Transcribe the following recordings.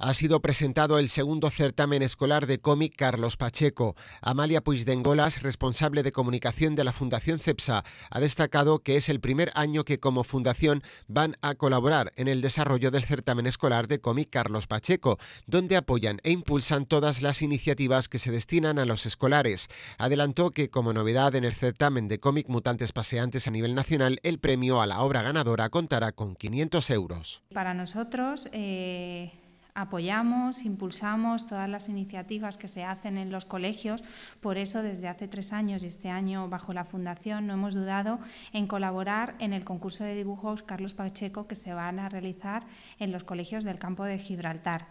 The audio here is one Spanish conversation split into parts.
Ha sido presentado el segundo certamen escolar de cómic Carlos Pacheco. Amalia Puigdengolas, responsable de comunicación de la Fundación CEPSA, ha destacado que es el primer año que como fundación van a colaborar en el desarrollo del certamen escolar de cómic Carlos Pacheco, donde apoyan e impulsan todas las iniciativas que se destinan a los escolares. Adelantó que como novedad en el certamen de cómic Mutantes Paseantes a nivel nacional, el premio a la obra ganadora contará con 500 euros. Para nosotros... Eh, apoyamos, impulsamos todas las iniciativas que se hacen en los colegios. Por eso, desde hace tres años y este año bajo la Fundación, no hemos dudado en colaborar en el concurso de dibujos Carlos Pacheco que se van a realizar en los colegios del campo de Gibraltar.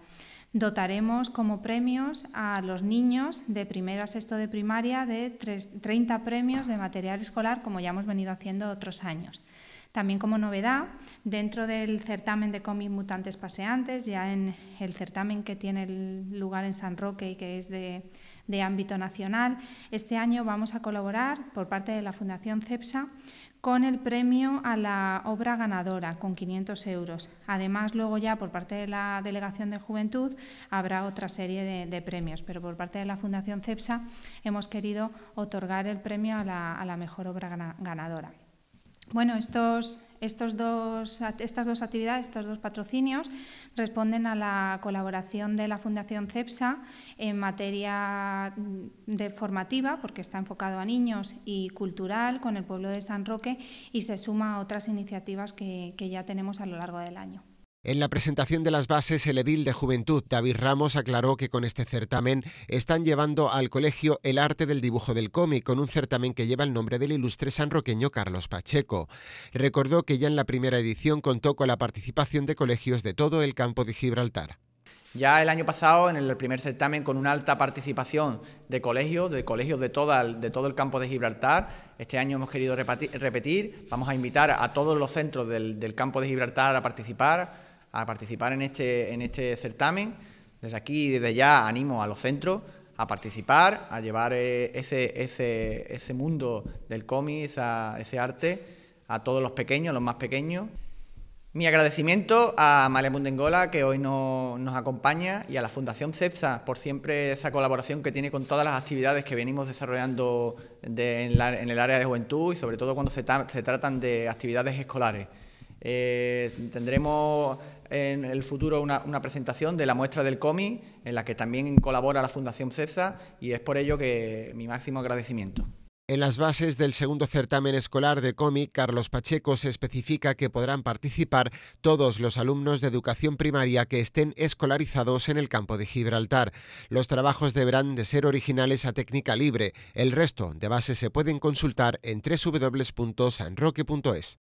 Dotaremos como premios a los niños de primero a sexto de primaria de 30 premios de material escolar, como ya hemos venido haciendo otros años. También como novedad, dentro del certamen de cómics mutantes paseantes, ya en el certamen que tiene lugar en San Roque y que es de, ámbito nacional, este año vamos a colaborar por parte de la Fundación CEPSA con el premio a la obra ganadora, con 500 euros. Además, luego ya por parte de la Delegación de Juventud habrá otra serie de, premios, pero por parte de la Fundación CEPSA hemos querido otorgar el premio a la mejor obra ganadora. Bueno, estos, estos dos, estas dos actividades, estos dos patrocinios, responden a la colaboración de la Fundación CEPSA en materia mm, de formativa, porque está enfocado a niños, y cultural con el pueblo de San Roque y se suma a otras iniciativas que, que ya tenemos a lo largo del año. En la presentación de las bases, el edil de Juventud, David Ramos, aclaró que con este certamen están llevando al colegio el arte del dibujo del cómic, con un certamen que lleva el nombre del ilustre sanroqueño Carlos Pacheco. Recordó que ya en la primera edición contó con la participación de colegios de todo el campo de Gibraltar. Ya el año pasado, en el primer certamen, con una alta participación de colegios, de colegios de, todo el campo de Gibraltar, este año hemos querido repetir, vamos a invitar a todos los centros del, del campo de Gibraltar a participar a participar en este, en este certamen. Desde aquí y desde ya animo a los centros a participar, a llevar eh, ese, ese, mundo del cómic, ese arte, a todos los pequeños, los más pequeños. Mi agradecimiento a Malemundengola que hoy nos acompaña, y a la Fundación CEPSA por siempre esa colaboración que tiene con todas las actividades que venimos desarrollando en, el área de juventud y sobre todo cuando se, se tratan de actividades escolares. Eh, tendremos en el futuro una, presentación de la muestra del comi en la que también colabora la Fundación CEPSA, y es por ello que mi máximo agradecimiento. En las bases del segundo certamen escolar de comi Carlos Pacheco se especifica que podrán participar todos los alumnos de educación primaria que estén escolarizados en el campo de Gibraltar. Los trabajos deberán de ser originales a técnica libre. El resto de bases se pueden consultar en www.sanroque.es.